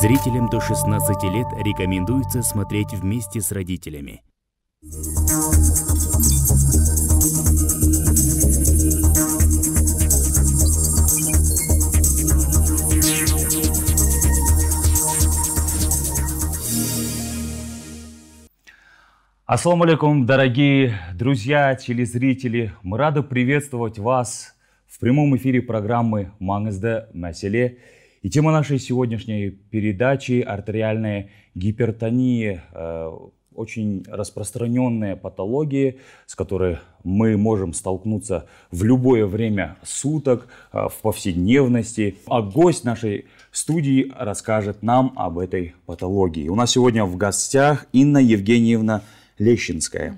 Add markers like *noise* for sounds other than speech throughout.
Зрителям до 16 лет рекомендуется смотреть вместе с родителями. Ассаламу алейкум, дорогие друзья, телезрители. Мы рады приветствовать вас в прямом эфире программы «Маңызды мәселе» И тема нашей сегодняшней передачи – артериальная гипертония, э, очень распространенная патология, с которой мы можем столкнуться в любое время суток, э, в повседневности. А гость нашей студии расскажет нам об этой патологии. У нас сегодня в гостях Инна Евгеньевна Лещинская,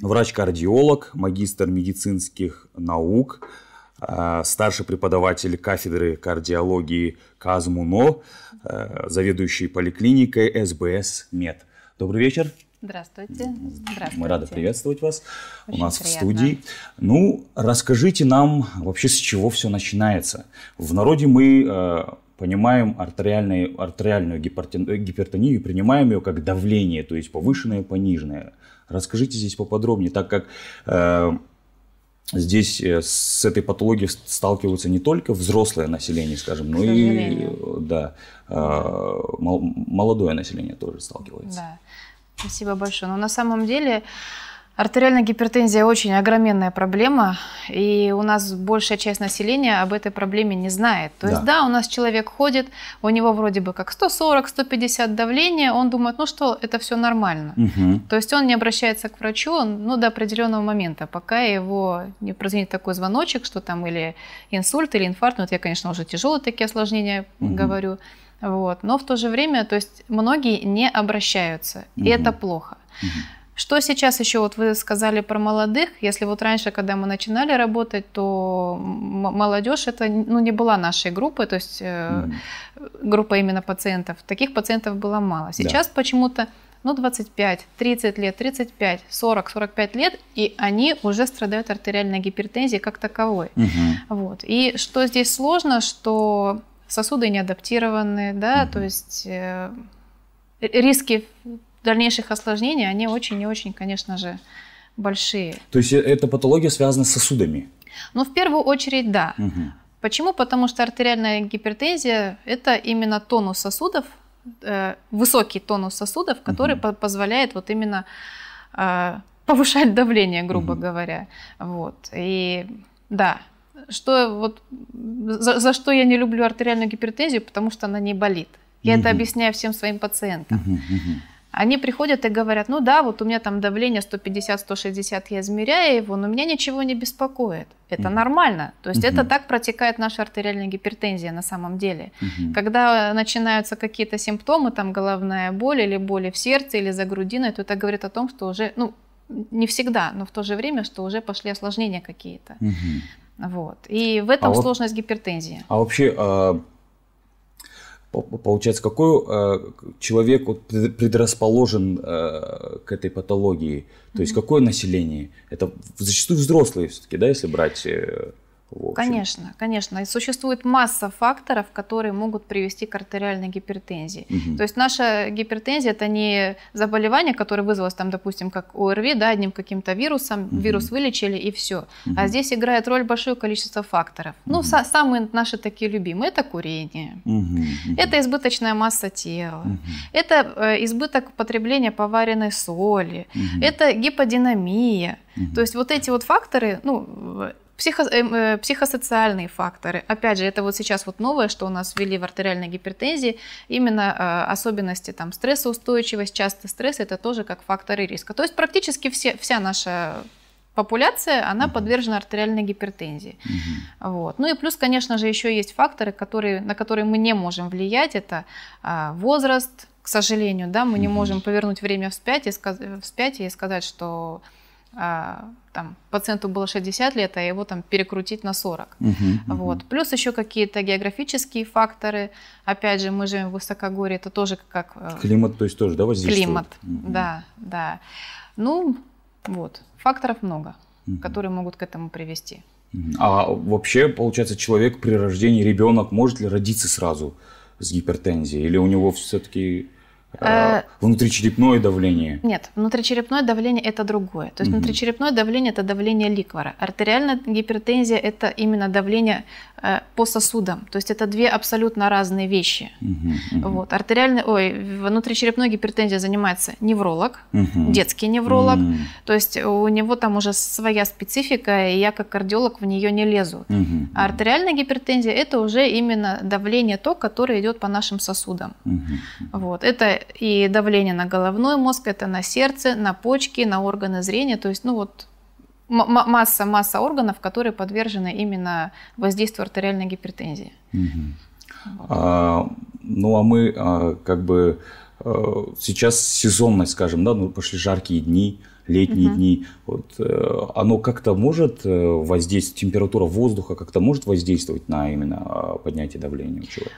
врач-кардиолог, магистр медицинских наук – а, старший преподаватель кафедры кардиологии КАЗМУНО, э, заведующий поликлиникой СБС МЕД. Добрый вечер. Здравствуйте. Здравствуйте. Мы рады приветствовать вас Очень у нас приятно. в студии. Ну, расскажите нам вообще, с чего все начинается. В народе мы э, понимаем артериальную, артериальную э, гипертонию и принимаем ее как давление, то есть повышенное, пониженное. Расскажите здесь поподробнее, так как... Э, здесь э, с этой патологией сталкиваются не только взрослое население, скажем, но и да, а, молодое население тоже сталкивается. Да. Спасибо большое. Но ну, на самом деле Артериальная гипертензия очень огроменная проблема, и у нас большая часть населения об этой проблеме не знает. То да. есть да, у нас человек ходит, у него вроде бы как 140-150 давления, он думает, ну что, это все нормально. Угу. То есть он не обращается к врачу ну, до определенного момента, пока его не прозвенит такой звоночек, что там или инсульт, или инфаркт, ну это я, конечно, уже тяжелые такие осложнения угу. говорю. Вот. Но в то же время, то есть многие не обращаются, угу. и это плохо. Угу. Что сейчас еще, вот вы сказали про молодых, если вот раньше, когда мы начинали работать, то молодежь это ну, не была нашей группы, то есть э, mm. группа именно пациентов. Таких пациентов было мало. Сейчас да. почему-то ну, 25, 30 лет, 35, 40, 45 лет, и они уже страдают артериальной гипертензией как таковой. Угу. Вот. И что здесь сложно, что сосуды не адаптированы, да, угу. то есть э, риски дальнейших осложнений, они очень и очень, конечно же, большие. То есть э, эта патология связана с сосудами? Ну, в первую очередь, да. Угу. Почему? Потому что артериальная гипертензия – это именно тонус сосудов, э, высокий тонус сосудов, который угу. позволяет вот именно э, повышать давление, грубо угу. говоря. Вот. И да, что вот за, за что я не люблю артериальную гипертензию, потому что она не болит. Я угу. это объясняю всем своим пациентам. Угу, угу. Они приходят и говорят, ну да, вот у меня там давление 150-160, я измеряю его, но меня ничего не беспокоит. Это mm нормально. То есть mm-hmm. это так протекает наша артериальная гипертензия на самом деле. Mm-hmm. Когда начинаются какие-то симптомы, там головная боль или боли в сердце или за грудиной, то это говорит о том, что уже, ну, не всегда, но в то же время, что уже пошли осложнения какие-то. Mm-hmm. Вот. И в этом а сложность вот, гипертензии. А вообще... А Получается, какой э, человек вот предрасположен э, к этой патологии? То mm-hmm. есть какое население? Это зачастую взрослые все-таки, да, если брать... Э... Конечно, конечно. И существует масса факторов, которые могут привести к артериальной гипертензии. Угу. То есть наша гипертензия это не заболевание, которое вызвалось там, допустим, как ОРВИ, да, одним каким-то вирусом, угу. вирус вылечили и все. Угу. А здесь играет роль большое количество факторов. Угу. Ну, са- самые наши такие любимые это курение, угу. это избыточная масса тела, угу. это э, избыток потребления поваренной соли, угу. это гиподинамия. Угу. То есть вот эти вот факторы, ну Психо, эм, э, психосоциальные факторы. Опять же, это вот сейчас вот новое, что у нас ввели в артериальной гипертензии, именно э, особенности там стрессоустойчивость, часто стресс, это тоже как факторы риска. То есть практически все, вся наша популяция, она подвержена артериальной гипертензии. Угу. Вот. Ну и плюс, конечно же, еще есть факторы, которые, на которые мы не можем влиять. Это э, возраст, к сожалению, да, мы угу. не можем повернуть время вспять и, сказ- э, вспять и сказать, что а, там, пациенту было 60 лет, а его там перекрутить на 40. Угу, вот. Угу. Плюс еще какие-то географические факторы. Опять же, мы живем в высокогорье, это тоже как... Э, климат, то есть тоже, да, воздействует? Климат, угу. да, да. Ну, вот, факторов много, угу. которые могут к этому привести. А вообще, получается, человек при рождении, ребенок может ли родиться сразу с гипертензией? Или у него все-таки Э, а, внутричерепное давление? Нет, внутричерепное давление это другое. То есть угу. внутричерепное давление это давление ликвора. Артериальная гипертензия это именно давление э, по сосудам. То есть это две абсолютно разные вещи. Угу, угу. Вот. Артериальная, ой, внутричерепной гипертензией занимается невролог, угу. детский невролог. Угу. То есть у него там уже своя специфика, и я как кардиолог в нее не лезу. Угу. А артериальная гипертензия это уже именно давление то, которое идет по нашим сосудам. Угу. Вот. Это и давление на головной мозг, это на сердце, на почки, на органы зрения, то есть, ну вот, масса, масса органов, которые подвержены именно воздействию артериальной гипертензии. А, ну а мы а, как бы а, сейчас сезонность, скажем, да, ну пошли жаркие дни, летние угу. дни, вот, э, оно как-то может э, воздействовать, температура воздуха как-то может воздействовать на именно а, поднятие давления у человека?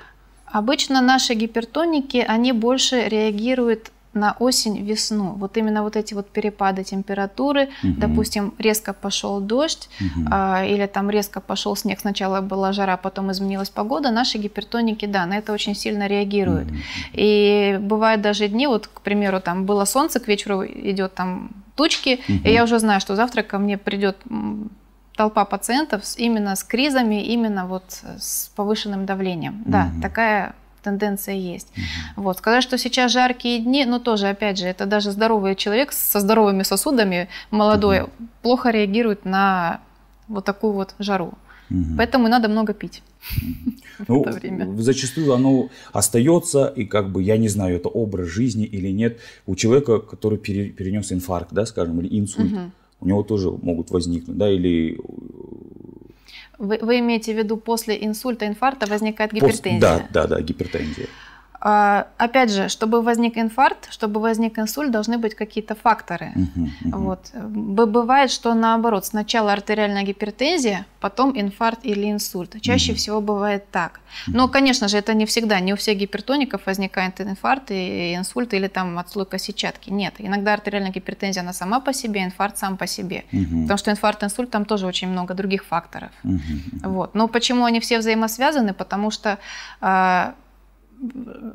Обычно наши гипертоники, они больше реагируют на осень-весну. Вот именно вот эти вот перепады температуры, угу. допустим, резко пошел дождь угу. а, или там резко пошел снег, сначала была жара, потом изменилась погода, наши гипертоники, да, на это очень сильно реагируют. Угу. И бывают даже дни, вот, к примеру, там было солнце, к вечеру идет там тучки, угу. и я уже знаю, что завтра ко мне придет толпа пациентов именно с кризами, именно вот с повышенным давлением. Да, такая тенденция есть. Угу. Вот. Сказать, что сейчас жаркие дни, но ну, тоже, опять же, это даже здоровый человек со здоровыми сосудами, молодой, угу. плохо реагирует на вот такую вот жару. Угу. Поэтому надо много пить. *laughs* Ну, в это время. зачастую оно остается, и как бы, я не знаю, это образ жизни или нет, у человека, который перенес инфаркт, да, скажем, или инсульт. Угу у него тоже могут возникнуть, да, или... Э, вы, вы имеете в виду после инсульта, инфаркта возникает гипертензия? Пос... Да, да, да, гипертензия. А, опять же, чтобы возник инфаркт, чтобы возник инсульт, должны быть какие-то факторы. Угу, угу. Вот. Бывает, что наоборот, сначала артериальная гипертензия, потом инфаркт или инсульт. Чаще угу. всего бывает так. Но, конечно же, это не всегда. Не у всех гипертоников возникает инфаркт и инсульт или там отслойка сетчатки. Нет. Иногда артериальная гипертензия, она сама по себе, инфаркт сам по себе. Угу. Потому что инфаркт, инсульт, там тоже очень много других факторов. Угу, угу. Вот. Но почему они все взаимосвязаны? Потому что а,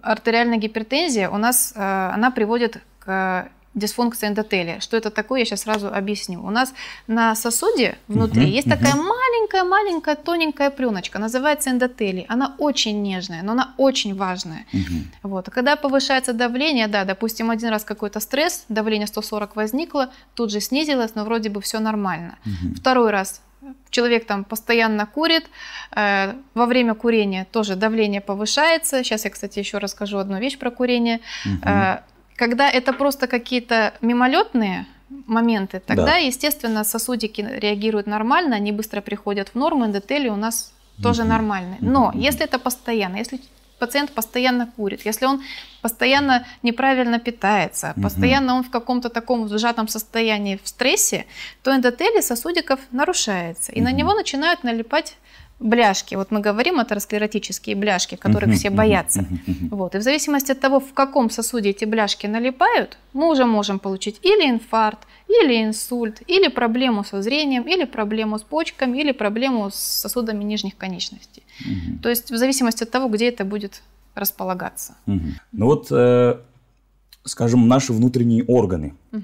артериальная гипертензия у нас, э, она приводит к дисфункции эндотелия. Что это такое, я сейчас сразу объясню. У нас на сосуде внутри uh есть uh такая маленькая-маленькая тоненькая пленочка, называется эндотелий. Она очень нежная, но она очень важная. uh Вот. когда повышается давление, да, допустим, один раз какой-то стресс, давление 140 возникло, тут же снизилось, но вроде бы все нормально. uh Второй раз человек там постоянно курит, э, во время курения тоже давление повышается. Сейчас я, кстати, еще расскажу одну вещь про курение. Угу. Когда это просто какие-то мимолетные моменты, тогда, да. естественно, сосудики реагируют нормально, они быстро приходят в норму, эндотели у нас тоже угу. нормальные. Но если это постоянно, если пациент постоянно курит, если он постоянно неправильно питается, угу. постоянно он в каком-то таком сжатом состоянии в стрессе, то эндотелий сосудиков нарушается, и угу. на него начинают налипать бляшки. Вот мы говорим атеросклеротические бляшки, которых uh-huh, все боятся. Uh-huh, uh-huh. Вот. И в зависимости от того, в каком сосуде эти бляшки налипают, мы уже можем получить или инфаркт, или инсульт, или проблему со зрением, или проблему с почками, или проблему с сосудами нижних конечностей. Угу. То есть в зависимости от того, где это будет располагаться. Угу. Ну вот, э, скажем, наши внутренние органы. Угу.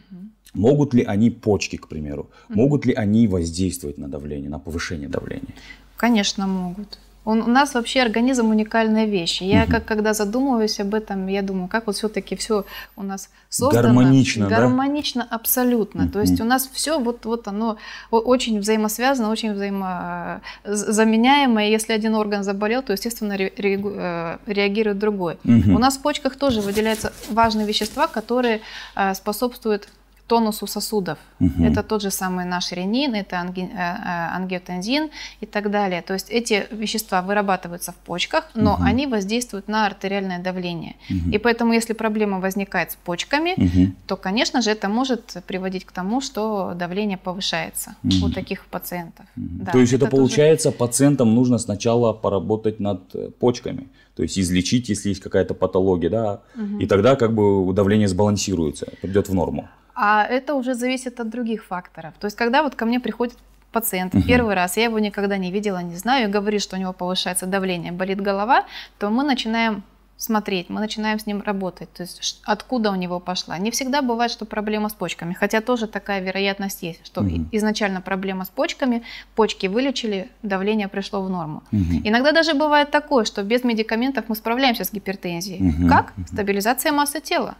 Могут ли они почки, к примеру, могут ли они воздействовать на давление, на повышение давления? Конечно, могут. Он, у нас вообще организм уникальная вещь. Я угу. как когда задумываюсь об этом, я думаю, как вот все-таки все у нас создано. Гармонично, Гармонично да? абсолютно. Угу. То есть у нас все вот, вот оно очень взаимосвязано, очень взаимозаменяемо. Э, И если один орган заболел, то, естественно, э, реагирует другой. Угу. У нас в почках тоже выделяются важные вещества, которые э, способствуют тонусу сосудов. Угу. Это тот же самый наш ренин, это анги, э, э, ангиотензин и так далее. То есть эти вещества вырабатываются в почках, но угу. они воздействуют на артериальное давление. Угу. И поэтому, если проблема возникает с почками, угу. то, конечно же, это может приводить к тому, что давление повышается угу. у таких пациентов. Угу. Да, то есть это, это получается, тоже... пациентам нужно сначала поработать над э, почками, то есть излечить, если есть какая-то патология, да, угу. и тогда как бы давление сбалансируется, придет в норму. А это уже зависит от других факторов. То есть, когда вот ко мне приходит пациент угу. первый раз, я его никогда не видела, не знаю, и говорит, что у него повышается давление, болит голова, то мы начинаем смотреть, мы начинаем с ним работать, то есть откуда у него пошла. Не всегда бывает, что проблема с почками, хотя тоже такая вероятность есть, что угу. изначально проблема с почками, почки вылечили, давление пришло в норму. Угу. Иногда даже бывает такое, что без медикаментов мы справляемся с гипертензией. Угу. Как? Стабилизация массы тела.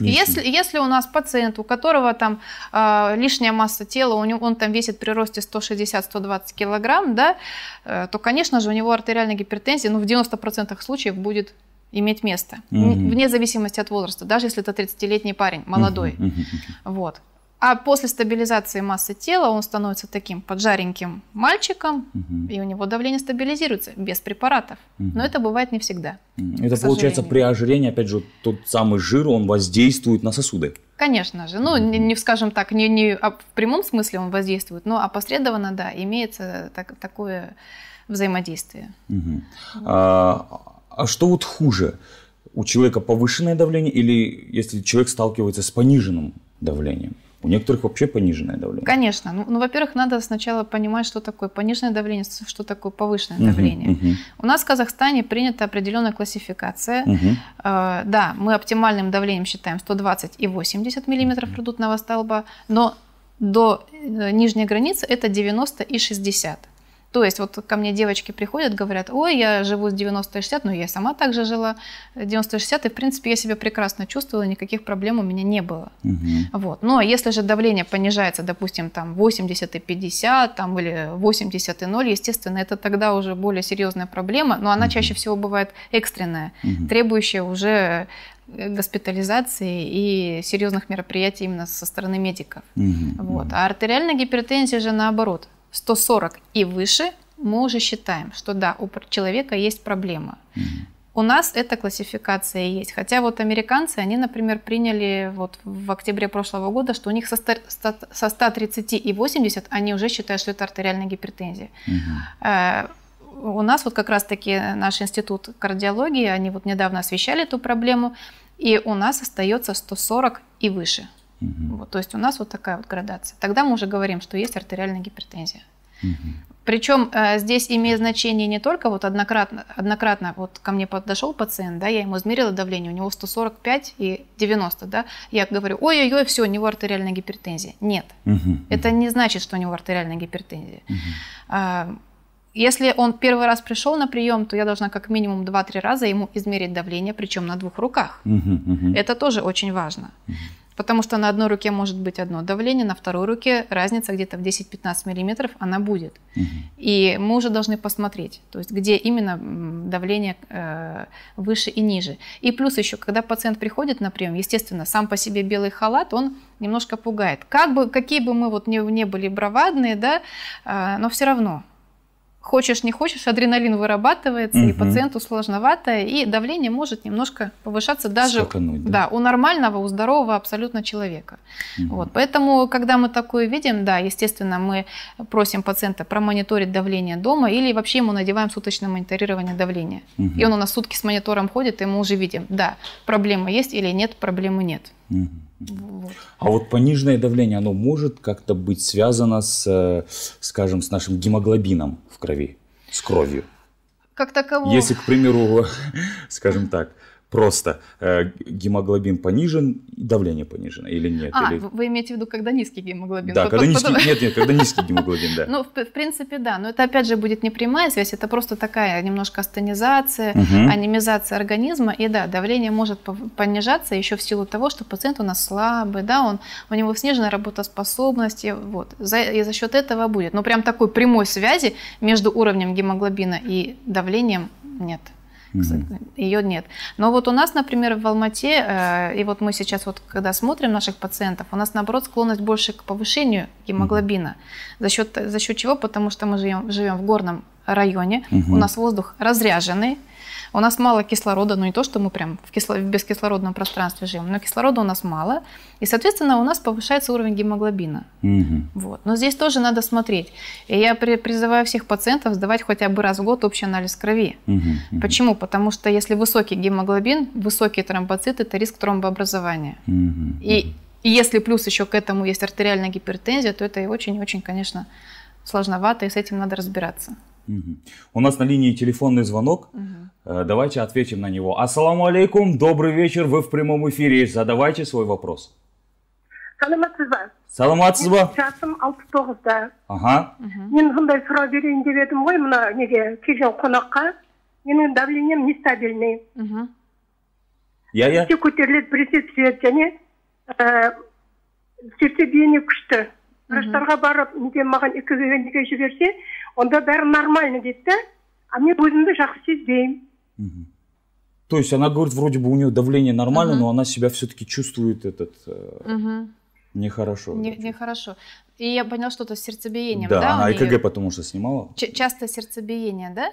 Если, если у нас пациент, у которого там э, лишняя масса тела, у него, он там весит при росте 160-120 килограмм, да, э, то, конечно же, у него артериальная гипертензия ну, в 90% случаев будет иметь место, угу. вне зависимости от возраста, даже если это 30-летний парень, молодой. угу, угу. Вот. А после стабилизации массы тела он становится таким поджареньким мальчиком, угу. и у него давление стабилизируется без препаратов. Угу. Но это бывает не всегда. Это получается сожалению. при ожирении, опять же, тот самый жир, он воздействует на сосуды. Конечно же. Ну, не, не, скажем так, не, не а в прямом смысле он воздействует, но опосредованно, да, имеется так, такое взаимодействие. Угу. А, а что вот хуже? У человека повышенное давление или если человек сталкивается с пониженным давлением? У некоторых вообще пониженное давление. Конечно. Ну, ну во-первых, надо сначала понимать, что такое пониженное давление, что такое повышенное угу, давление. Угу. У нас в Казахстане принята определенная классификация. Угу. Э, да, мы оптимальным давлением считаем 120 и 80 миллиметров продутного столба, но до э, нижней границы это 90 и 60. То есть вот ко мне девочки приходят, говорят, ой, я живу с 90 и 60, но я сама также жила 90 и 60, и в принципе я себя прекрасно чувствовала, никаких проблем у меня не было. Угу. Вот. Но ну, а если же давление понижается, допустим, там 80 и 50, там, или 80 и 0, естественно, это тогда уже более серьезная проблема, но она угу. чаще всего бывает экстренная, угу. требующая уже э, госпитализации и серьезных мероприятий именно со стороны медиков. Угу, вот. А артериальная гипертензия же наоборот – 140 и выше, мы уже считаем, что да, у человека есть проблема. Mm-hmm. У нас эта классификация есть. Хотя вот американцы, они, например, приняли вот в октябре прошлого года, что у них со, со 130 и 80 они уже считают, что это артериальная гипертензия. Угу. У нас вот как раз-таки наш институт кардиологии, они вот недавно освещали эту проблему, и у нас остается 140 и выше. Угу. Вот, то есть у нас вот такая вот градация. Тогда мы уже говорим, что есть артериальная гипертензия. Угу. Причем э, здесь имеет значение не только вот однократно, однократно вот ко мне подошел пациент, да, я ему измерила давление, у него 145 и 90, да, я говорю, ой-ой-ой, все, у него артериальная гипертензия. Нет, угу, это не значит, что у него артериальная гипертензия. Угу. А, если он первый раз пришел на прием, то я должна как минимум 2-3 раза ему измерить давление, причем на двух руках. угу. Это тоже очень важно. Угу. Потому что на одной руке может быть одно давление, на второй руке разница где-то в 10-15 миллиметров, она будет. Угу. И мы уже должны посмотреть, то есть где именно давление э, выше и ниже. И плюс еще, когда пациент приходит на прием, естественно, сам по себе белый халат, он немножко пугает. Как бы, какие бы мы вот не, не были бравадные, да, э, но все равно хочешь не хочешь, адреналин вырабатывается, угу. и пациенту сложновато, и давление может немножко повышаться даже да? Да, у нормального, у здорового абсолютно человека. Угу. Вот, поэтому, когда мы такое видим, да, естественно, мы просим пациента промониторить давление дома или вообще ему надеваем суточное мониторирование давления. Угу. И он у нас сутки с монитором ходит, и мы уже видим, да, проблема есть или нет, проблемы нет. Угу. Вот. А вот пониженное давление, оно может как-то быть связано с, э, скажем, с нашим гемоглобином? в крови, с кровью. Как такового. Если, к примеру, *laughs* скажем так, просто э, гемоглобин понижен, давление понижено или нет. А, или... вы имеете в виду, когда низкий гемоглобин? Да, когда низкий, нет, нет, когда низкий *laughs* гемоглобин, да. Ну, в, в принципе, да, но это опять же будет не прямая связь, это просто такая немножко астенизация, угу. анемизация организма, и да, давление может понижаться еще в силу того, что пациент у нас слабый, да, он, у него снижена работоспособность, и вот, за, и за счет этого будет. Но прям такой прямой связи между уровнем гемоглобина и давлением нет. Mm-hmm. Ее нет. Но вот у нас, например, в Алмате, э, и вот мы сейчас вот когда смотрим наших пациентов, у нас наоборот склонность больше к повышению гемоглобина. Mm-hmm. За счет, за счет чего? Потому что мы живем, живем в горном районе, mm-hmm. у нас воздух разряженный, у нас мало кислорода, но ну не то, что мы прям в, кисло... в бескислородном пространстве живем, но кислорода у нас мало, и, соответственно, у нас повышается уровень гемоглобина. Угу. Вот. Но здесь тоже надо смотреть. И я при... призываю всех пациентов сдавать хотя бы раз в год общий анализ крови. Угу, угу. Почему? Потому что если высокий гемоглобин, высокие тромбоциты, это риск тромбообразования. Угу, и... И если плюс еще к этому есть артериальная гипертензия, то это и очень-очень, конечно, сложновато, и с этим надо разбираться. Угу. У нас на линии телефонный звонок. Угу. Давайте ответим на него. Ассаламу алейкум, добрый вечер, вы в прямом эфире. Задавайте свой вопрос. саламатсыз ба саламатсыз ба жасым алпыс тоғызда аха мен мындай сұрау берейін деп едім ғой мына неге келген қонаққа менің давлением нестабильный иә иә біресе көтеріледі біресе түседі және ыыы э, сердцебиение күшті врачтарға барып неге маған экг неге жіберсе онда бәрі нормально дейді да а мен өзімді жақсы сезбеймін то есть она говорит, вроде бы у нее давление нормально, угу. но она себя все-таки чувствует этот э, угу. нехорошо. Не, нехорошо. И я понял что-то с сердцебиением, да? Да, она ЭКГ потому что снимала. Ч- часто сердцебиение, да?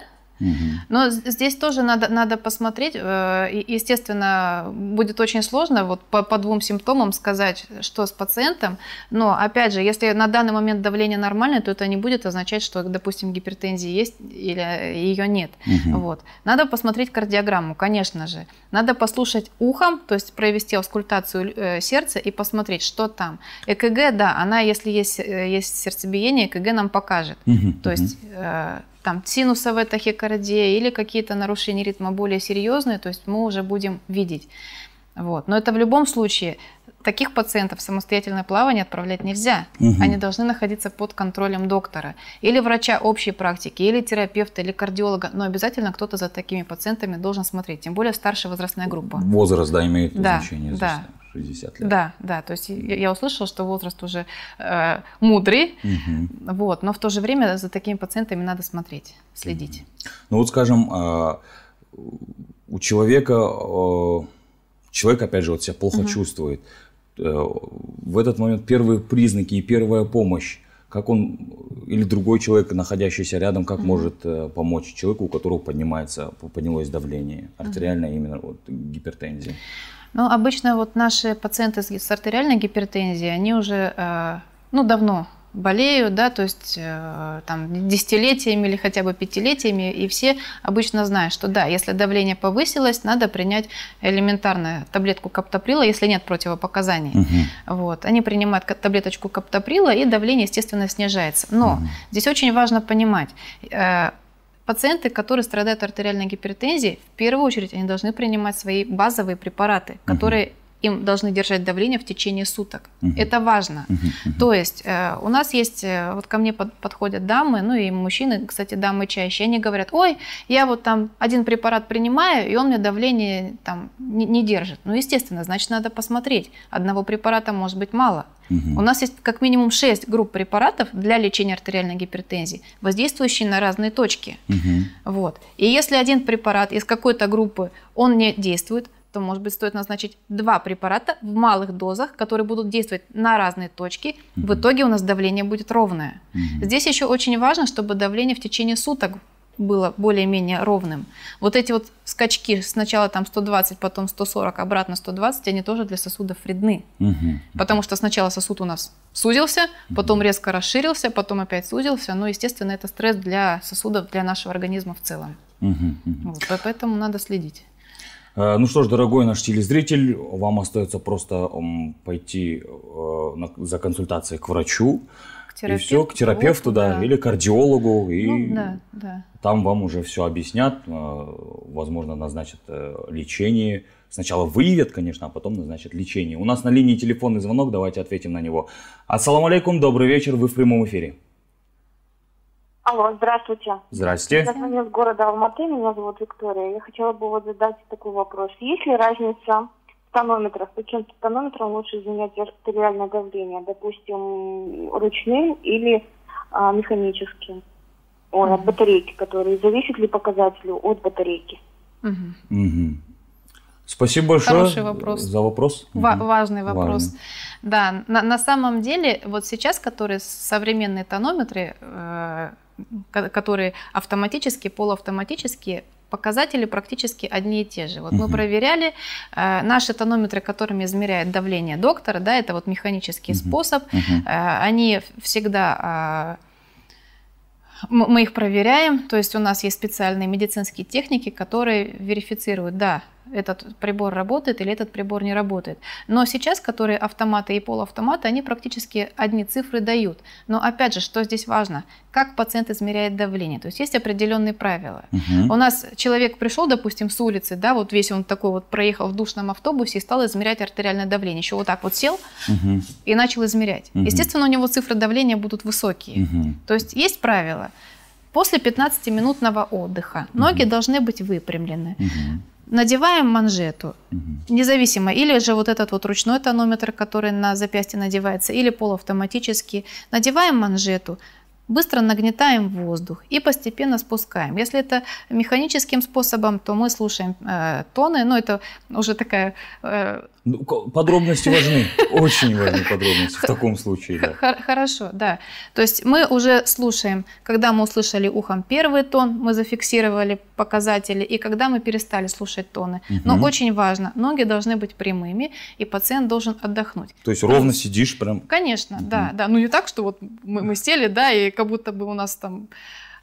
Но здесь тоже надо, надо посмотреть. Э, естественно, будет очень сложно вот по, по двум симптомам сказать, что с пациентом. Но, опять же, если на данный момент давление нормальное, то это не будет означать, что, допустим, гипертензии есть или ее нет. Угу. Вот. Надо посмотреть кардиограмму, конечно же. Надо послушать ухом, то есть провести аускультацию э, сердца и посмотреть, что там. ЭКГ, да, она, если есть, э, есть сердцебиение, ЭКГ нам покажет. Угу. То есть там синусовая тахикардия или какие-то нарушения ритма более серьезные, то есть мы уже будем видеть. Вот. Но это в любом случае таких пациентов в самостоятельное плавание отправлять нельзя. Угу. Они должны находиться под контролем доктора или врача общей практики, или терапевта, или кардиолога. Но обязательно кто-то за такими пациентами должен смотреть, тем более старшая возрастная группа. Возраст, да, имеет да, значение. Здесь, 60 лет. Да, да, то есть я, я услышала, что возраст уже э, мудрый, угу. вот, но в то же время за такими пациентами надо смотреть, следить. Угу. Ну вот, скажем, э, у человека, э, человек, опять же, вот себя плохо угу. чувствует, э, в этот момент первые признаки и первая помощь как он или другой человек, находящийся рядом, как mm-hmm. может э, помочь человеку, у которого поднимается, поднялось давление, артериальное mm-hmm. именно вот, гипертензия? Ну, обычно вот наши пациенты с, с артериальной гипертензией, они уже э, ну, давно болею, да, то есть э, там десятилетиями или хотя бы пятилетиями, и все обычно знают, что да, если давление повысилось, надо принять элементарно таблетку каптоприла, если нет противопоказаний. Угу. Вот. Они принимают таблеточку каптоприла, и давление, естественно, снижается. Но угу. здесь очень важно понимать, э, Пациенты, которые страдают артериальной гипертензией, в первую очередь они должны принимать свои базовые препараты, которые uh-huh им должны держать давление в течение суток. Угу. Это важно. Угу, угу. То есть э, у нас есть, э, вот ко мне под, подходят дамы, ну и мужчины, кстати, дамы чаще, они говорят, ой, я вот там один препарат принимаю, и он мне давление там не, не держит. Ну, естественно, значит, надо посмотреть. Одного препарата может быть мало. Угу. У нас есть как минимум 6 групп препаратов для лечения артериальной гипертензии, воздействующие на разные точки. Угу. Вот. И если один препарат из какой-то группы, он не действует, то, может быть, стоит назначить два препарата в малых дозах, которые будут действовать на разные точки. Угу. В итоге у нас давление будет ровное. Угу. Здесь еще очень важно, чтобы давление в течение суток было более-менее ровным. Вот эти вот скачки, сначала там 120, потом 140, обратно 120, они тоже для сосудов вредны. Угу. Потому что сначала сосуд у нас сузился, потом угу. резко расширился, потом опять сузился. Но, ну, естественно, это стресс для сосудов, для нашего организма в целом. Угу, Вот, поэтому надо следить. Э, ну что ж, дорогой наш телезритель, вам остается просто пойти э, за консультацией к врачу. К и все, к терапевту, да, да, или кардиологу, и ну, да, да. там вам уже все объяснят, э, возможно, назначат лечение. Сначала выявят, конечно, а потом назначат лечение. У нас на линии телефонный звонок, давайте ответим на него. Ассаламу алейкум, добрый вечер, вы в прямом эфире. Алло, здравствуйте. Здравствуйте. Я звоню из города Алматы, меня зовут Виктория. Я хотела бы вот задать такой вопрос. Есть ли разница в тонометрах? Каким тонометром лучше измерять артериальное давление? Допустим, ручным или а, механическим? Ой, от батарейки, которые зависит ли показатели от батарейки? Угу. Угу. Спасибо большое Хороший вопрос. за вопрос. Ва- важный вопрос. Важный. Да, на, на самом деле вот сейчас, которые современные тонометры, э- которые автоматически, полуавтоматически показатели практически одни и те же. Вот угу. мы проверяли э, наши тонометры, которыми измеряет давление доктора, да, это вот механический угу. способ. Угу. Э, они всегда э, мы их проверяем, то есть у нас есть специальные медицинские техники, которые верифицируют, да, этот прибор работает или этот прибор не работает. Но сейчас, которые автоматы и полуавтоматы, они практически одни цифры дают. Но опять же, что здесь важно? Как пациент измеряет давление? То есть есть определенные правила. Угу. У нас человек пришел, допустим, с улицы, да, вот весь он такой вот проехал в душном автобусе и стал измерять артериальное давление. Еще вот так вот сел угу. и начал измерять. Угу. Естественно, у него цифры давления будут высокие. Угу. То есть есть правила. После 15-минутного отдыха ноги угу. должны быть выпрямлены. Угу надеваем манжету, независимо, или же вот этот вот ручной тонометр, который на запястье надевается, или полуавтоматический, надеваем манжету, быстро нагнетаем воздух и постепенно спускаем. Если это механическим способом, то мы слушаем э, тоны, но это уже такая э, ну, подробности важны, очень важны подробности в таком случае. Да. Хорошо, да. То есть мы уже слушаем, когда мы услышали ухом первый тон, мы зафиксировали показатели, и когда мы перестали слушать тоны. Угу. Но очень важно, ноги должны быть прямыми, и пациент должен отдохнуть. То есть ровно сидишь прям? Конечно, угу. да, да. Ну не так, что вот мы, мы *laughs* сели, да, и как будто бы у нас там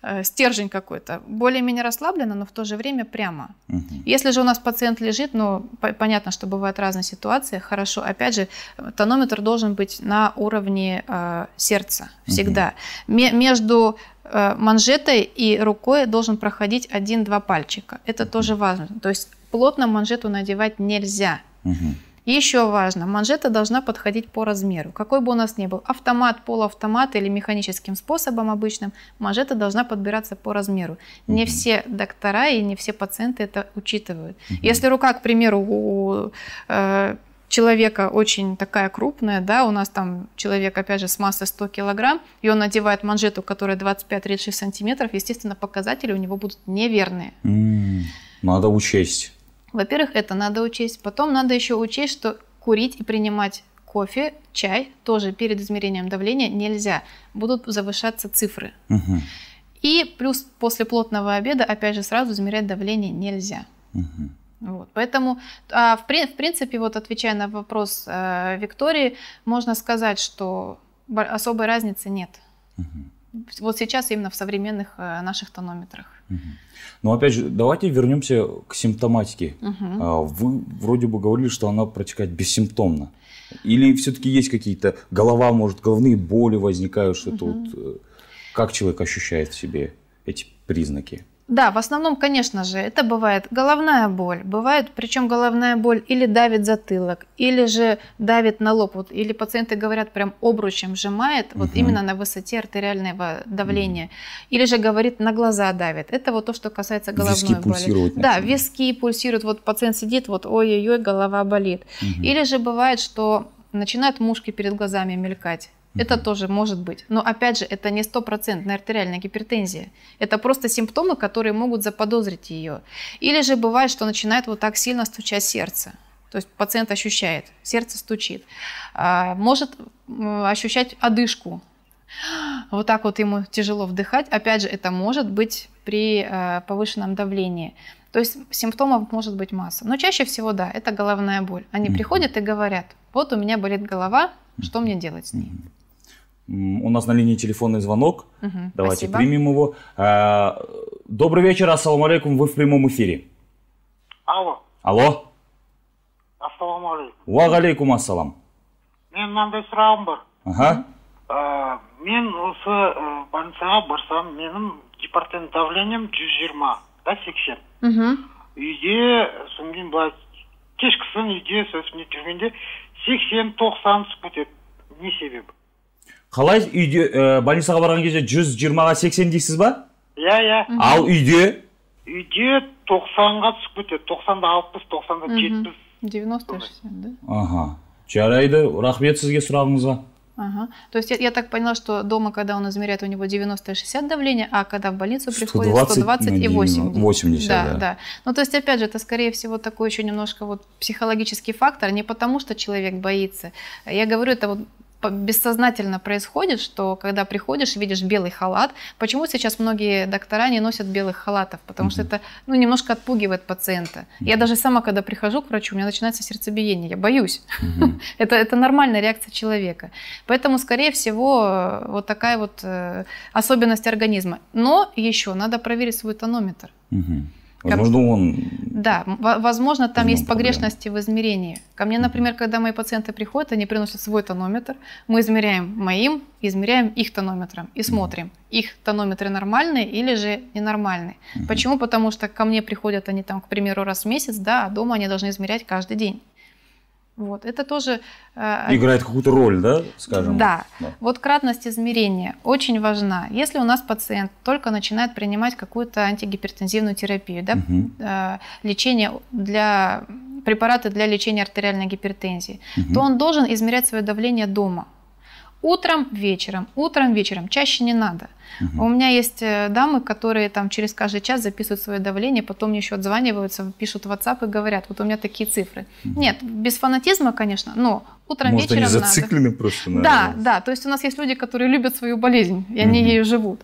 Э, стержень какой-то, более-менее расслабленно, но в то же время прямо. Угу. Если же у нас пациент лежит, ну, по- понятно, что бывают разные ситуации, хорошо, опять же, тонометр должен быть на уровне э, сердца всегда. Угу. М- между э, манжетой и рукой должен проходить один-два пальчика. Это угу. тоже важно. То есть плотно манжету надевать нельзя. Угу еще важно, манжета должна подходить по размеру. Какой бы у нас ни был, автомат, полуавтомат или механическим способом обычным, манжета должна подбираться по размеру. Не все доктора и не все пациенты это учитывают. Угу. Если рука, к примеру, у э, человека очень такая крупная, да, у нас там человек, опять же, с массой 100 килограмм, и он надевает манжету, которая 25-36 сантиметров, естественно, показатели у него будут неверные. Надо учесть во-первых, это надо учесть. Потом надо еще учесть, что курить и принимать кофе, чай тоже перед измерением давления нельзя. Будут завышаться цифры. Угу. И плюс после плотного обеда, опять же, сразу измерять давление нельзя. Угу. Вот, поэтому, а, в, в принципе, вот отвечая на вопрос э, Виктории, можно сказать, что особой разницы нет. Угу вот сейчас именно в современных э, наших тонометрах. Угу. Ну, Но опять же, давайте вернемся к симптоматике. Угу. Вы вроде бы говорили, что она протекает бессимптомно. Или все-таки есть какие-то голова, может, головные боли возникают, что-то угу. вот. Э, как человек ощущает в себе эти признаки? Да, в основном, конечно же, это бывает головная боль. Бывает, причем головная боль или давит затылок, или же давит на лоб. Вот, или пациенты говорят, прям обручем сжимает, угу. вот именно на высоте артериального давления. Угу. Или же говорит, на глаза давит. Это вот то, что касается головной виски боли. Пульсируют, да, виски пульсируют. Вот пациент сидит, вот ой-ой-ой, голова болит. Угу. Или же бывает, что начинают мушки перед глазами мелькать. Это тоже может быть. Но опять же, это не стопроцентная артериальная гипертензия. Это просто симптомы, которые могут заподозрить ее. Или же бывает, что начинает вот так сильно стучать сердце. То есть пациент ощущает, сердце стучит. А, может ощущать одышку. Вот так вот ему тяжело вдыхать. Опять же, это может быть при а, повышенном давлении. То есть симптомов может быть масса. Но чаще всего, да, это головная боль. Они приходят и говорят, вот у меня болит голова, что мне делать с ней? У нас на линии телефонный звонок. Угу, Давайте спасибо. примем его. А, добрый вечер, ассаламу алейкум. Вы в прямом эфире. Алло. Алло. Ассаламу алейкум. Уа алейкум ассалам. Мен мынандай сұрағым бар. Аха. Ә, а, мен осы э, больницаға барсам, менің департамент давлением 120 да 80. Мхм. Үйде, содан кейін былай кешкісін үйде сөйтіп не жүргенде 80-90 түсіп кетеді. Не себебі? қалай үйде ә, э, больницаға барған кезде жүз жиырмаға сексен дейсіз ба иә иә ал үйде үйде тоқсанға түсіп кетеді тоқсанда алпыс тоқсанда жетпіс девяносто шестьдесят да аха жарайды рахмет сізге сұрағыңызға Ага. То есть я, я так поняла, что дома, когда он измеряет, у него 90-60 давление, а когда в больницу 120 приходит 120 и 80. 80 да, да, да. Ну, то есть, опять же, это, скорее всего, такой еще немножко вот психологический фактор, не потому что человек боится. Я говорю это вот бессознательно происходит, что когда приходишь, видишь белый халат. Почему сейчас многие доктора не носят белых халатов? Потому mm что это ну, немножко отпугивает пациента. mm Я даже сама, когда прихожу к врачу, у меня начинается сердцебиение, я боюсь. mm *laughs* это, это нормальная реакция человека. Поэтому, скорее всего, вот такая вот э, особенность организма. Но еще надо проверить свой тонометр. mm Возможно, ну, он... Да, возможно, там есть погрешности проблем. в измерении. Ко мне, например, когда мои пациенты приходят, они приносят свой тонометр, мы измеряем моим, измеряем их тонометром и смотрим, их тонометры нормальные или же ненормальные. Почему? Потому что ко мне приходят они там, к примеру, раз в месяц, да, а дома они должны измерять каждый день. Вот, это тоже... Э, Играет какую-то роль, да, скажем? Да. да. Вот кратность измерения очень важна. Если у нас пациент только начинает принимать какую-то антигипертензивную терапию, да, угу. лечение для... препараты для лечения артериальной гипертензии, угу. то он должен измерять свое давление дома. Утром, вечером, утром, вечером. Чаще не надо. Угу. У меня есть э, дамы, которые там через каждый час записывают свое давление, потом мне еще отзваниваются, пишут в WhatsApp и говорят, вот у меня такие цифры. Угу. Нет, без фанатизма, конечно, но утром, Может, вечером они зациклены надо. просто на... Да, да, то есть у нас есть люди, которые любят свою болезнь, и угу. они ею живут.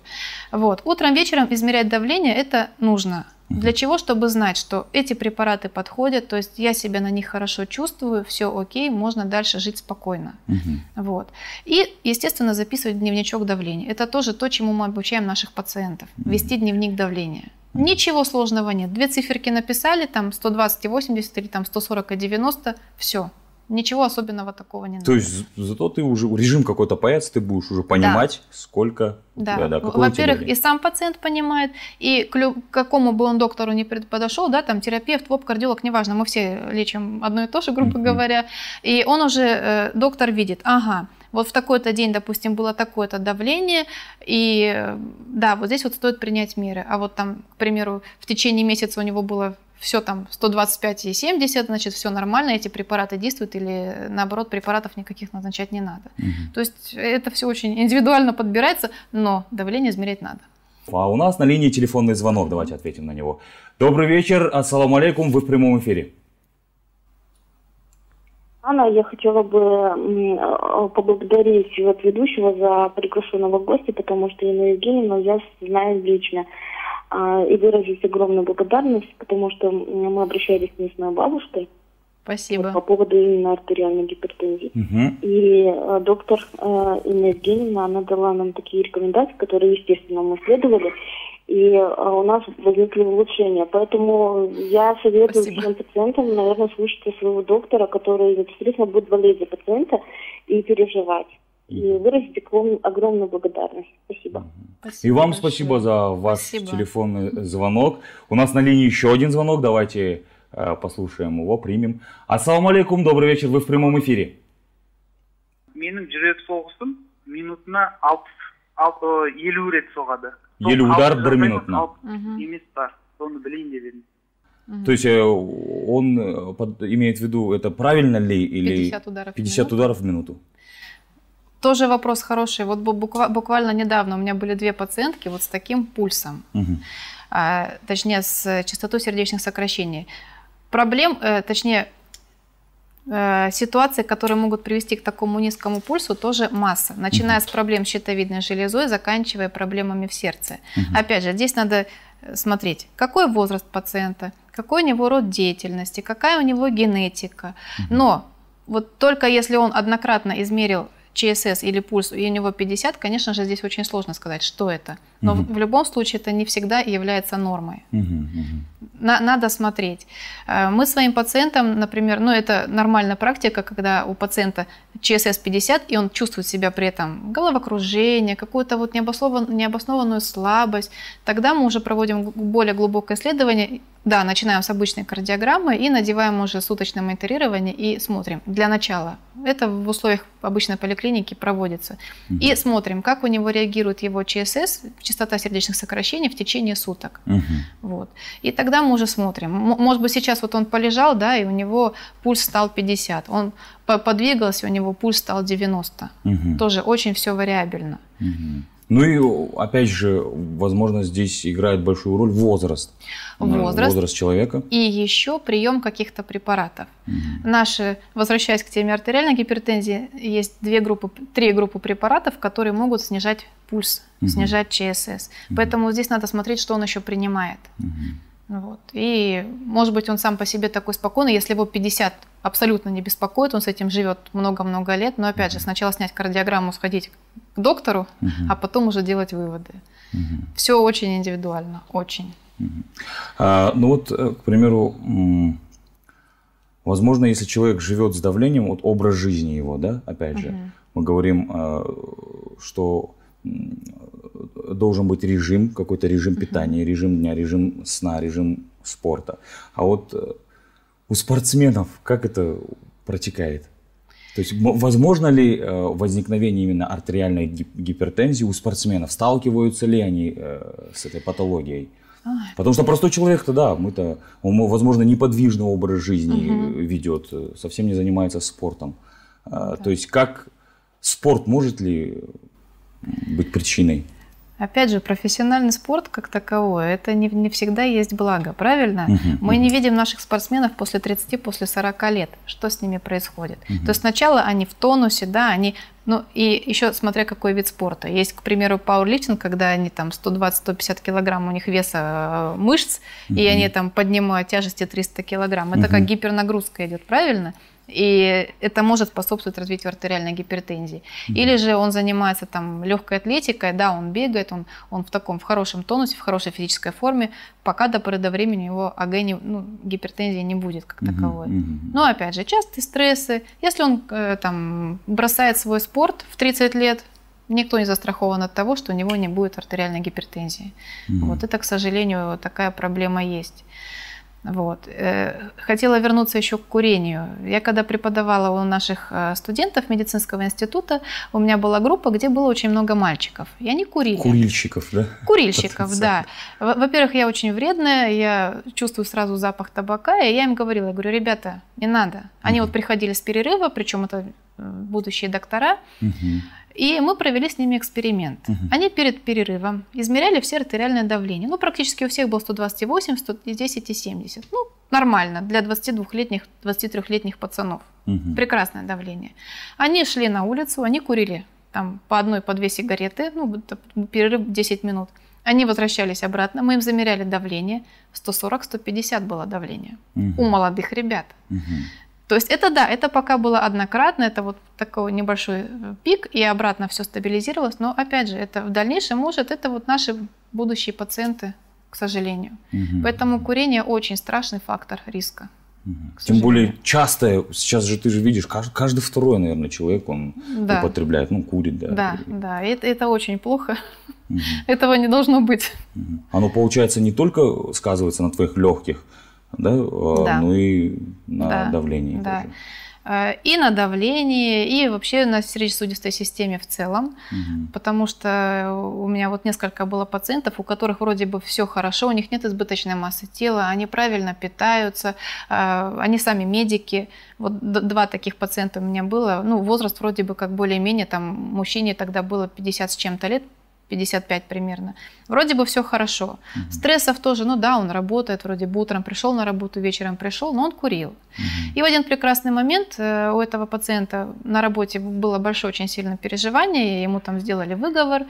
Вот. Утром, вечером измерять давление, это нужно. Для чего? Чтобы знать, что эти препараты подходят, то есть я себя на них хорошо чувствую, все окей, можно дальше жить спокойно. Угу. Вот. И, естественно, записывать дневничок давления. Это тоже то, чему мы обучаем наших пациентов. Угу. Вести дневник давления. Ничего сложного нет. Две циферки написали, там 120 и 80 или там 140 и 90, все ничего особенного такого не надо. То есть зато ты уже режим какой-то появится, ты будешь уже понимать, да. сколько. Да. да, да. Во-первых, и сам пациент понимает, и к, люб... к какому бы он доктору не подошел, да, там терапевт, воп, кардиолог, неважно, мы все лечим одно и то же, грубо mm-hmm. говоря, и он уже э, доктор видит, ага. Вот в такой-то день, допустим, было такое-то давление, и э, да, вот здесь вот стоит принять меры. А вот там, к примеру, в течение месяца у него было все там 125 и 70, значит, все нормально, эти препараты действуют, или наоборот, препаратов никаких назначать не надо. Угу. То есть это все очень индивидуально подбирается, но давление измерять надо. А у нас на линии телефонный звонок, давайте ответим на него. Добрый вечер, ассаламу алейкум, вы в прямом эфире. Анна, я хотела бы поблагодарить вот ведущего за приглашенного гостя, потому что Инну Евгеньевну я знаю лично. А, и выразить огромную благодарность, потому что мы обращались не с моей бабушкой. Спасибо. Вот, по поводу именно артериальной гипертензии. Угу. И э, доктор э, Инна Евгеньевна, она дала нам такие рекомендации, которые, естественно, мы следовали. И э, у нас возникли улучшения. Поэтому я советую Спасибо. всем пациентам, наверное, слушать своего доктора, который непосредственно будет болеть за пациента и переживать и выразить вам огромную благодарность. Спасибо. спасибо и вам большое. спасибо за ваш спасибо. телефонный звонок. У нас на линии еще один звонок. Давайте э, послушаем его, примем. Ассаламу алейкум, добрый вечер, вы в прямом эфире. менің жүрек соғысым минутына алпыс э, елу рет соғады елу удар бір минутына емес бар соны білейін деп едім То есть э, он э, имеет в виду, это правильно ли или 50 ударов, 50 ударов в минуту? Тоже вопрос хороший. Вот буквально недавно у меня были две пациентки вот с таким пульсом, угу. точнее с частотой сердечных сокращений. Проблем, э, точнее э, ситуации, которые могут привести к такому низкому пульсу, тоже масса. Начиная угу. с проблем с щитовидной железой, заканчивая проблемами в сердце. Угу. Опять же, здесь надо э, смотреть, какой возраст пациента, какой у него род деятельности, какая у него генетика. Угу. Но вот только если он однократно измерил ЧСС или пульс, и у него 50, конечно же, здесь очень сложно сказать, что это. Но угу. в, любом случае это не всегда является нормой. Угу, угу. На, надо смотреть. Э, мы своим пациентам, например, ну это нормальная практика, когда у пациента ЧСС 50, и он чувствует себя при этом головокружение, какую-то вот необоснованную, необоснованную слабость. Тогда мы уже проводим более глубокое исследование. Да, начинаем с обычной кардиограммы и надеваем уже суточное мониторирование и смотрим. Для начала. Это в условиях обычной поликлиники проводится. Угу. И смотрим, как у него реагирует его ЧСС частота сердечных сокращений в течение суток. Угу. Вот. И тогда мы уже смотрим. Может быть, сейчас вот он полежал, да, и у него пульс стал 50. Он подвигался, у него пульс стал 90. Угу. Тоже очень все вариабельно. Угу. Ну и, опять же, возможно, здесь играет большую роль возраст. Э, возраст. Возраст человека. И еще прием каких-то препаратов. Угу. Наши, возвращаясь к теме артериальной гипертензии, есть две группы, три группы препаратов, которые могут снижать пульс, угу. снижать ЧСС. Угу. Поэтому здесь надо смотреть, что он еще принимает. Угу. Вот. И, может быть, он сам по себе такой спокойный, если его 50 абсолютно не беспокоит, он с этим живет много-много лет, но, опять же, сначала снять кардиограмму, сходить к доктору, угу. а потом уже делать выводы. Угу. Все очень индивидуально, очень. Угу. А, ну вот, э, к примеру, возможно, если человек живет с давлением, вот образ жизни его, да, опять же, угу. мы говорим, а, что должен быть режим, какой-то режим питания, режим дня, режим сна, режим спорта. А вот э, у спортсменов как это протекает? То есть возможно ли э, возникновение именно артериальной гипертензии у спортсменов? Сталкиваются ли они э, с этой патологией? Потому что простой человек-то, да, мы-то, он, возможно, неподвижный образ жизни угу. ведет, э, совсем не занимается спортом. Да. То есть как спорт может ли быть причиной? Опять же, профессиональный спорт как таковой, это не, не всегда есть благо, правильно? Угу, Мы не видим наших спортсменов после 30, после 40 лет, что с ними происходит. Угу. То есть сначала они в тонусе, да, они, ну и еще смотря какой вид спорта. Есть, к примеру, пауэрлифтинг, когда они там 120-150 килограмм у них веса э, мышц, угу. и они там поднимают тяжести 300 килограмм. Это угу. как гипернагрузка идет, правильно? И это может способствовать развитию артериальной гипертензии. Mm-hmm. Или же он занимается там легкой атлетикой, да, он бегает, он, он в таком, в хорошем тонусе, в хорошей физической форме, пока до поры до времени у него АГ, ну, гипертензии не будет как таковой. Mm-hmm. Mm-hmm. Но опять же, частые стрессы. Если он э, там бросает свой спорт в 30 лет, никто не застрахован от того, что у него не будет артериальной гипертензии. Mm-hmm. Вот это, к сожалению, такая проблема есть. Вот. Э, хотела вернуться еще к курению. Я когда преподавала у наших э, студентов медицинского института, у меня была группа, где было очень много мальчиков. Я не курила. Курильщиков, да? Курильщиков, да. Во-первых, я очень вредная, я чувствую сразу запах табака, и я им говорила, я говорю, ребята, не надо. Они угу. вот приходили с перерыва, причем это э, будущие доктора. Угу. И мы провели с ними эксперимент. Угу. Они перед перерывом измеряли все артериальное давление. Ну, практически у всех было 128, 110 и 70. Ну, нормально для 22-летних, 23-летних пацанов. Угу. Прекрасное давление. Они шли на улицу, они курили там по одной, по две сигареты, ну, перерыв 10 минут. Они возвращались обратно, мы им замеряли давление, 140-150 было давление угу. у молодых ребят. Угу. То есть это да, это пока было однократно, это вот такой небольшой э, пик, и обратно все стабилизировалось, но опять же, это в дальнейшем может, это вот наши будущие пациенты, к сожалению. Угу. Поэтому курение очень страшный фактор риска. Угу. Тем более часто, сейчас же ты же видишь, каждый, каждый второй, наверное, человек, он да. употребляет, ну, курит, да. Да, курит. да, это, это очень плохо, угу. *laughs* этого не должно быть. Угу. Оно, получается, не только сказывается на твоих легких, да, а, да. ну и на да. давление. Да. А, и на давление, и вообще на сердечно-сосудистой системе в целом. Угу. Потому что у меня вот несколько было пациентов, у которых вроде бы все хорошо, у них нет избыточной массы тела, они правильно питаются, а, они сами медики. Вот два таких пациента у меня было. Ну, возраст вроде бы как более-менее, там, мужчине тогда было 50 с чем-то лет, 55 примерно. Вроде бы все хорошо. Mm-hmm. Стрессов тоже, ну да, он работает, вроде бы утром пришел на работу, вечером пришел, но он курил. Mm-hmm. И в один прекрасный момент э, у этого пациента на работе было большое очень сильное переживание, и ему там сделали выговор,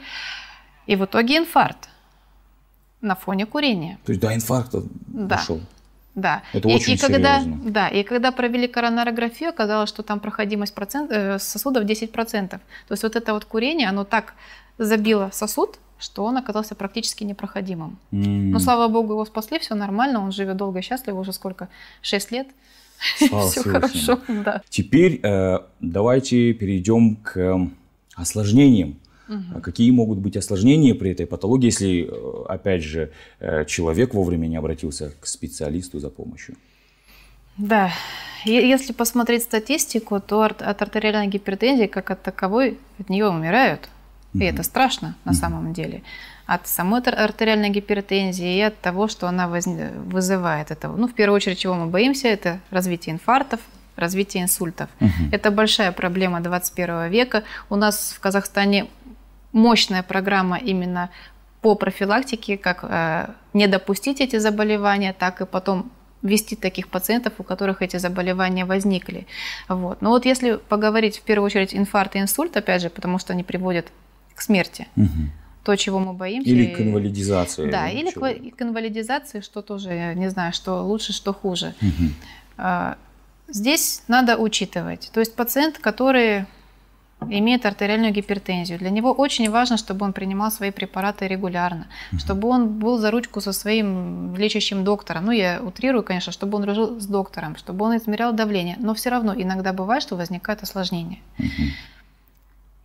и в итоге инфаркт на фоне курения. То есть до инфаркта да. дошел? Да. Это и, очень и когда, серьезно. Да, и когда провели коронарографию, оказалось, что там проходимость процент, э, сосудов 10%. То есть вот это вот курение, оно так забило сосуд, что он оказался практически непроходимым. Mm. Но слава богу, его спасли, все нормально, он живет долго и счастливо, уже сколько? шесть лет. *laughs* все хорошо, да. Теперь э, давайте перейдем к осложнениям. Угу. Какие могут быть осложнения при этой патологии, если, э, опять же, э, человек вовремя не обратился к специалисту за помощью? Да, если посмотреть статистику, то от артериальной гипертензии как от таковой от нее умирают и это страшно на самом деле. От самой артериальной гипертензии и от того, что она воз... вызывает этого. Ну, в первую очередь, чего мы боимся, это развитие инфарктов, развитие инсультов. Угу. Это большая проблема 21 века. У нас в Казахстане мощная программа именно по профилактике, как э, не допустить эти заболевания, так и потом вести таких пациентов, у которых эти заболевания возникли. Вот. Но вот если поговорить в первую очередь инфаркт и инсульт, опять же, потому что они приводят к смерти. Угу. То, чего мы боимся. Или к инвалидизации. Да, или чего. к инвалидизации, что тоже, я не знаю, что лучше, что хуже. Угу. Здесь надо учитывать. То есть пациент, который имеет артериальную гипертензию. Для него очень важно, чтобы он принимал свои препараты регулярно, угу. чтобы он был за ручку со своим лечащим доктором. Ну, я утрирую, конечно, чтобы он дружил с доктором, чтобы он измерял давление. Но все равно иногда бывает, что возникают осложнения. Угу.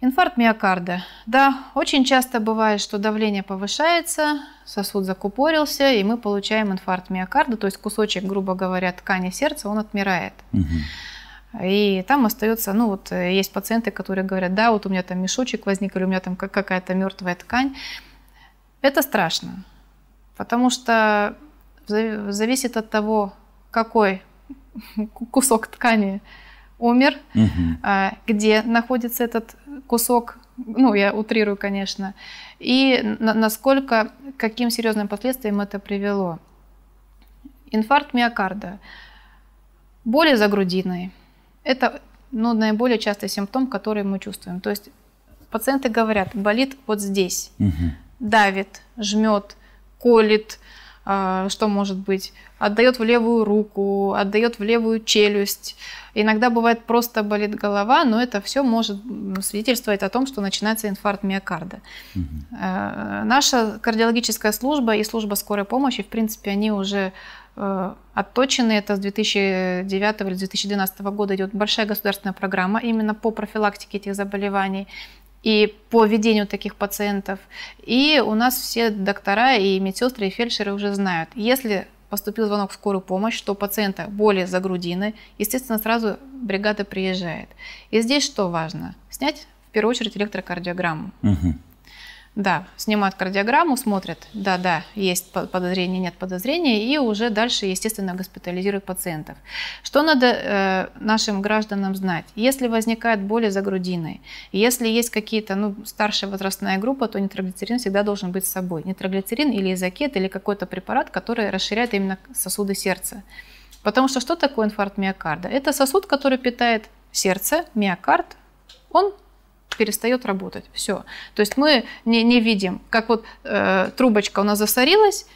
Инфаркт миокарда. Да, очень часто бывает, что давление повышается, сосуд закупорился, и мы получаем инфаркт миокарда, то есть кусочек, грубо говоря, ткани сердца, он отмирает. И там остается, ну вот э, есть пациенты, которые говорят, да, вот у меня там мешочек возник, или у меня там какая-то мертвая ткань. Это страшно, потому что зависит от того, какой *laughs* кусок ткани умер, угу. где находится этот кусок, ну, я утрирую, конечно, и на насколько, каким серьезным последствиям это привело. Инфаркт миокарда, боли за грудиной – это ну, наиболее частый симптом, который мы чувствуем. То есть пациенты говорят, болит вот здесь, угу. давит, жмет, колет – а, что может быть, отдает в левую руку, отдает в левую челюсть. Иногда бывает просто болит голова, но это все может ну, свидетельствовать о том, что начинается инфаркт миокарда. Угу. Наша кардиологическая служба и служба скорой помощи, в принципе, они уже э, отточены. Это с 2009 или 2012 года идет большая государственная программа именно по профилактике этих заболеваний и по ведению таких пациентов. И у нас все доктора и медсестры и фельдшеры уже знают, если поступил звонок в скорую помощь, что у пациента боли за грудины, естественно, сразу бригада приезжает. И здесь что важно? Снять в первую очередь электрокардиограмму. Угу. Да, снимают кардиограмму, смотрят, да, да, есть подозрение, нет подозрения, и уже дальше, естественно, госпитализируют пациентов. Что надо э, нашим гражданам знать? Если возникает боли за грудиной, если есть какие-то, ну, старшая возрастная группа, то нитроглицерин всегда должен быть с собой. Нитроглицерин или изокет, или какой-то препарат, который расширяет именно сосуды сердца. Потому что что такое инфаркт миокарда? Это сосуд, который питает сердце, миокард, он перестает работать. Все. То есть мы не, не видим, как вот э, трубочка у нас засорилась,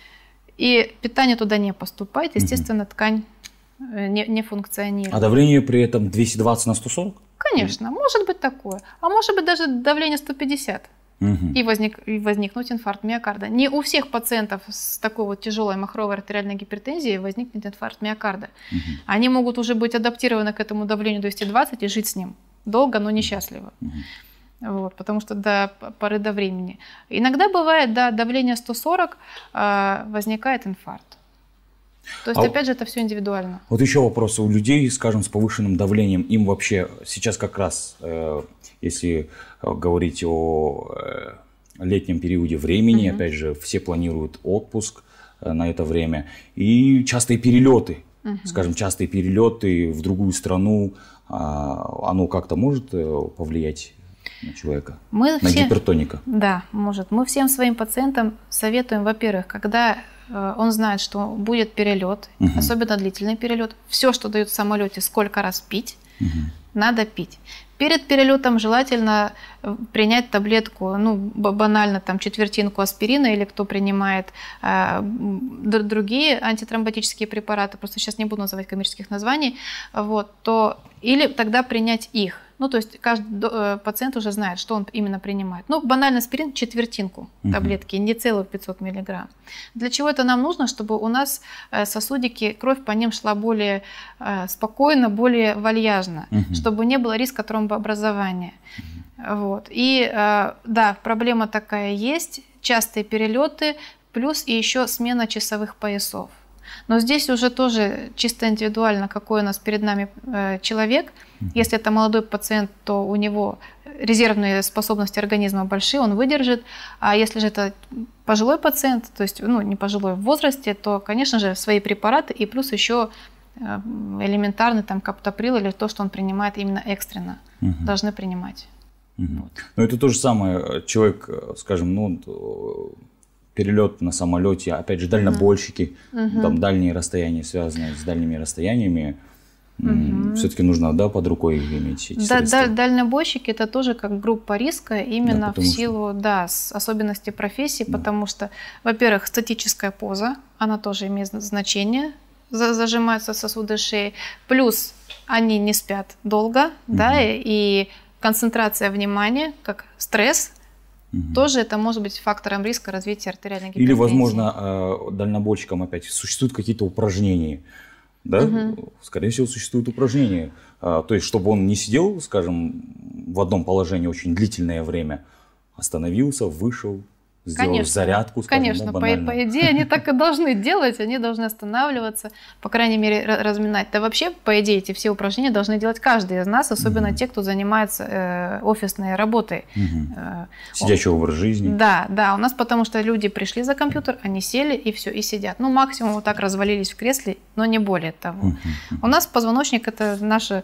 и питание туда не поступает, естественно, угу. ткань э, не, не функционирует. А давление при этом 220 на 140? Конечно, угу. может быть такое. А может быть даже давление 150 угу. и, возник, и возникнуть инфаркт миокарда. Не у всех пациентов с такой вот тяжелой махровой артериальной гипертензией возникнет инфаркт миокарда. Угу. Они могут уже быть адаптированы к этому давлению 220 и жить с ним долго, но несчастливо. Угу. Вот, потому что до поры до времени. Иногда бывает, да, давление 140, э, а, возникает инфаркт. То есть, а опять же, это все индивидуально. Вот еще вопрос у людей, скажем, с повышенным давлением. Им вообще сейчас как раз, э, если э, говорить о э, летнем периоде времени, угу. опять же, все планируют отпуск э, на это время. И частые перелеты, угу. скажем, частые перелеты в другую страну, э, оно как-то может э, повлиять на человека, мы на все, гипертоника. Да, может. Мы всем своим пациентам советуем, во-первых, когда э, он знает, что будет перелет, угу. особенно длительный перелет, все, что дают в самолете, сколько раз пить, угу. надо пить. Перед перелетом желательно э, принять таблетку, ну, банально, там, четвертинку аспирина или кто принимает э, другие антитромботические препараты, просто сейчас не буду называть коммерческих названий, вот, то, или тогда принять их. Ну, то есть каждый э, пациент уже знает, что он именно принимает. Ну, банально аспирин четвертинку угу. таблетки, не целых 500 миллиграмм. Для чего это нам нужно? Чтобы у нас э, сосудики, кровь по ним шла более э, спокойно, более вальяжно, угу. чтобы не было риска тромбообразования. Угу. Вот. И да, проблема такая есть, частые перелеты, плюс и еще смена часовых поясов. Но здесь уже тоже чисто индивидуально, какой у нас перед нами э, человек. Если это молодой пациент, то у него резервные способности организма большие, он выдержит. А если же это пожилой пациент, то есть ну, не пожилой в возрасте, то, конечно же, свои препараты и плюс еще э, элементарный там каптоприл или то, что он принимает именно экстренно, угу. должны принимать. Угу. Вот. Но ну, это то же самое, э, человек, скажем, ну, перелет на самолете, опять же, дальнобойщики, угу. там дальние расстояния, связанные с дальними расстояниями. Угу. Все-таки нужно, да, под рукой иметь эти да, да, Дальнобойщики это тоже как группа риска именно да, в силу, что... да, с особенностей профессии, да. потому что, во-первых, статическая поза, она тоже имеет значение, зажимаются сосуды шеи, плюс они не спят долго, угу. да, и концентрация внимания, как стресс, Угу. Тоже это может быть фактором риска развития артериальной гипертензии. Или, возможно, э, дальнобойщикам опять существуют какие-то упражнения. Да? Угу. Скорее всего, существуют упражнения. Э, то есть, чтобы он не сидел, скажем, в одном положении очень длительное время, остановился, вышел, сделаешь конечно, зарядку. Скажем, конечно, ну, по, по идее они так и должны делать, они должны останавливаться, по крайней мере разминать. Да вообще, по идее, эти все упражнения должны делать каждый из нас, особенно угу. те, кто занимается э, офисной работой. Угу. Э, Сидячий образ жизни. Да, да, у нас потому что люди пришли за компьютер, они сели и все, и сидят. Ну максимум вот так развалились в кресле, но не более того. Угу. У нас позвоночник это наша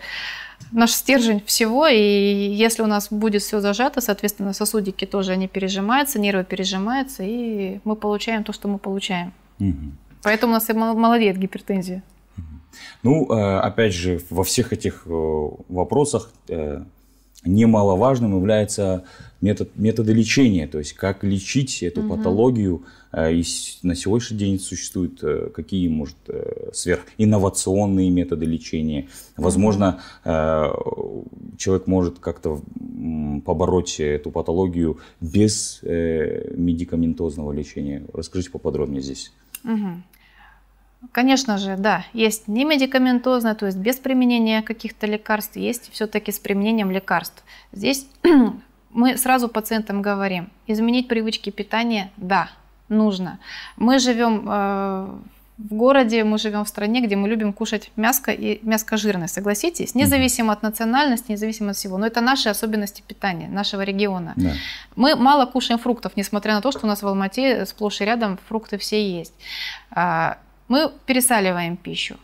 наш стержень всего, и если у нас будет все зажато, соответственно, сосудики тоже, они пережимаются, нервы пережимаются, и мы получаем то, что мы получаем. Угу. Поэтому у нас и молодеет гипертензия. Ну, э, опять же, во всех этих э, вопросах э, немаловажным является метод, методы лечения, то есть как лечить эту угу. патологию. Э, и на сегодняшний день существуют э, какие, может, э, сверхинновационные методы лечения. Возможно, угу. человек может как-то побороть эту патологию без медикаментозного лечения. Расскажите поподробнее здесь. Угу. Конечно же, да. Есть не медикаментозная, то есть без применения каких-то лекарств, есть все-таки с применением лекарств. Здесь *clears throat* мы сразу пациентам говорим, изменить привычки питания, да, нужно. Мы живем э, в городе, мы живем в стране, где мы любим кушать мяско и мяско жирное, согласитесь? Независимо от национальности, независимо от всего. Но это наши особенности питания, нашего региона. Да. Мы мало кушаем фруктов, несмотря на то, что у нас в Алмате сплошь и рядом фрукты все есть. А, мы пересаливаем пищу.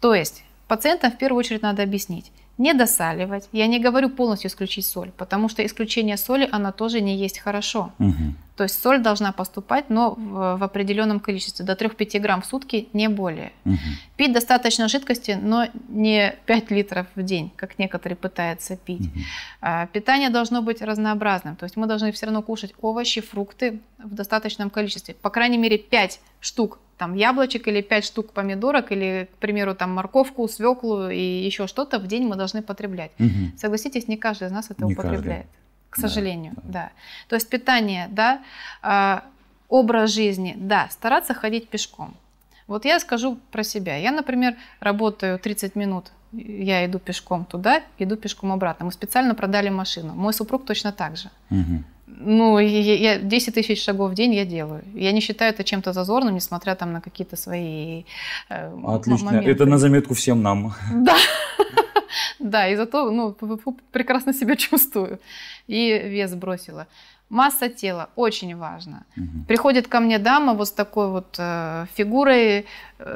То есть пациентам в первую очередь надо объяснить, не досаливать. Я не говорю полностью исключить соль, потому что исключение соли, она тоже не есть хорошо. Угу. То есть соль должна поступать, но в, в определенном количестве, до 3-5 грамм в сутки, не более. Угу. Пить достаточно жидкости, но не 5 литров в день, как некоторые пытаются пить. Угу. питание должно быть разнообразным, то есть мы должны все равно кушать овощи, фрукты в достаточном количестве. По крайней мере 5 штук там яблочек или 5 штук помидорок или, к примеру, там морковку, свеклу и еще что-то в день мы должны потреблять. Угу. Согласитесь, не каждый из нас это не употребляет. Каждый. К сожалению, да, да. да. То есть питание, да, а, образ жизни, да, стараться ходить пешком. Вот я скажу про себя. Я, например, работаю 30 минут, я иду пешком туда, иду пешком обратно. Мы специально продали машину. Мой супруг точно так же. Угу ну, я, я 10 тысяч шагов в день я делаю. Я не считаю это чем-то зазорным, несмотря там на какие-то свои э, ну, Отлично. Моменты. Это на заметку всем нам. *laughs* Да. Да, и зато ну, прекрасно себя чувствую. И вес бросила. Масса тела очень важно. Угу. Приходит ко мне дама вот с такой вот э, фигурой э,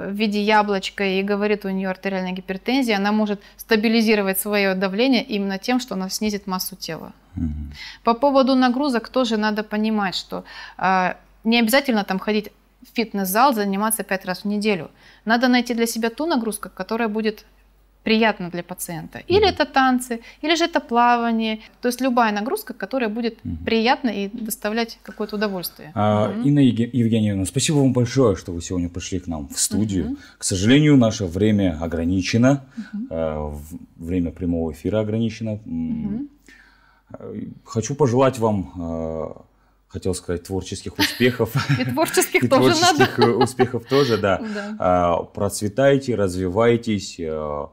в виде яблочка и говорит, у нее артериальная гипертензия, она может стабилизировать свое давление именно тем, что она снизит массу тела. Угу. По поводу нагрузок тоже надо понимать, что э, не обязательно там ходить в фитнес-зал, заниматься пять раз в неделю. Надо найти для себя ту нагрузку, которая будет приятно для пациента. Или mm-hmm. это танцы, или же это плавание. То есть любая нагрузка, которая будет mm-hmm. приятна и доставлять какое-то удовольствие. А, mm-hmm. Инна Евгеньевна, спасибо вам большое, что вы сегодня пришли к нам в студию. Mm-hmm. К сожалению, наше время ограничено. Mm-hmm. Э, время прямого эфира ограничено. Mm-hmm. Хочу пожелать вам а, хотел сказать, творческих успехов. И творческих *laughs* и творческих э, успехов тоже, да. А, процветайте, развивайтесь. Э,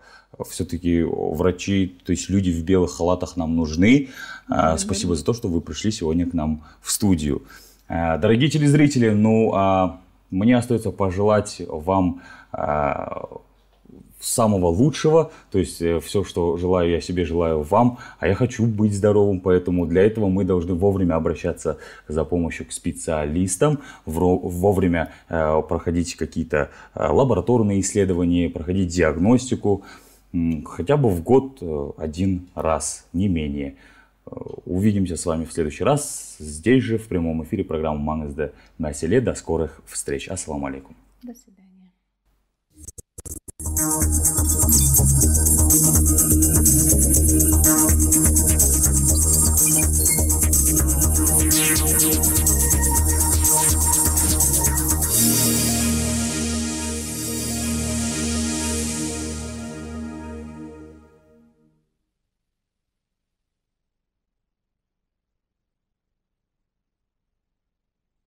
все-таки врачи, то есть люди в белых халатах нам нужны. А, спасибо за то, что вы пришли сегодня к нам в студию. А, дорогие телезрители, ну, а мне остается пожелать вам самого лучшего, то есть э, все, что желаю я себе, желаю вам, а я хочу быть здоровым, поэтому для этого мы должны вовремя обращаться за помощью к специалистам, вовремя э, проходить какие-то э, лабораторные исследования, проходить диагностику, хотя бы в год один раз, не менее. Увидимся с вами в следующий раз. Здесь же в прямом эфире программы МАНСД на селе. До скорых встреч. Ассаламу алейкум. До свидания.